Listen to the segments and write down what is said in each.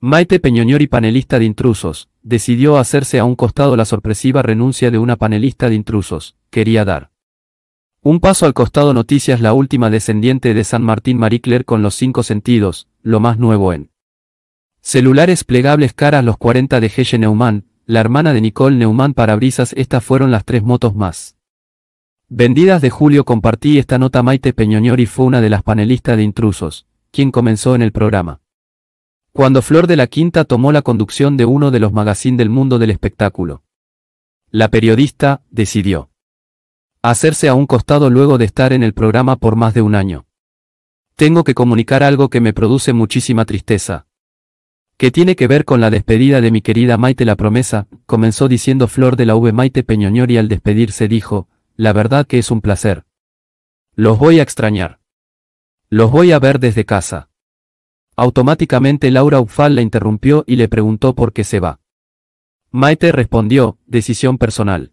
Maite Peñoñori, panelista de intrusos, decidió hacerse a un costado la sorpresiva renuncia de una panelista de intrusos, quería dar. Un paso al costado noticias la última descendiente de San Martín Maricler con los cinco sentidos, lo más nuevo en. Celulares plegables caras los 40 de Heye Neumann, la hermana de Nicole Neumann Parabrisas estas fueron las tres motos más. Vendidas de julio compartí esta nota Maite Peñoñori fue una de las panelistas de intrusos, quien comenzó en el programa cuando Flor de la Quinta tomó la conducción de uno de los magazines del mundo del espectáculo. La periodista decidió hacerse a un costado luego de estar en el programa por más de un año. Tengo que comunicar algo que me produce muchísima tristeza. Que tiene que ver con la despedida de mi querida Maite la promesa, comenzó diciendo Flor de la V Maite Peñoñor y al despedirse dijo, la verdad que es un placer. Los voy a extrañar. Los voy a ver desde casa. Automáticamente Laura Ufal la interrumpió y le preguntó por qué se va. Maite respondió, decisión personal.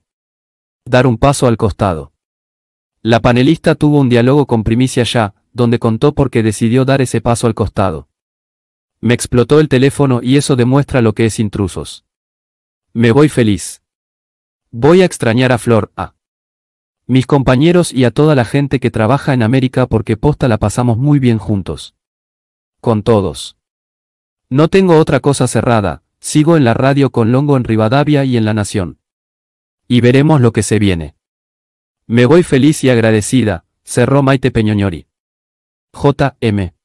Dar un paso al costado. La panelista tuvo un diálogo con Primicia Ya, donde contó por qué decidió dar ese paso al costado. Me explotó el teléfono y eso demuestra lo que es intrusos. Me voy feliz. Voy a extrañar a Flor, a mis compañeros y a toda la gente que trabaja en América porque posta la pasamos muy bien juntos con todos. No tengo otra cosa cerrada, sigo en la radio con Longo en Rivadavia y en La Nación. Y veremos lo que se viene. Me voy feliz y agradecida, cerró Maite Peñoñori. J.M.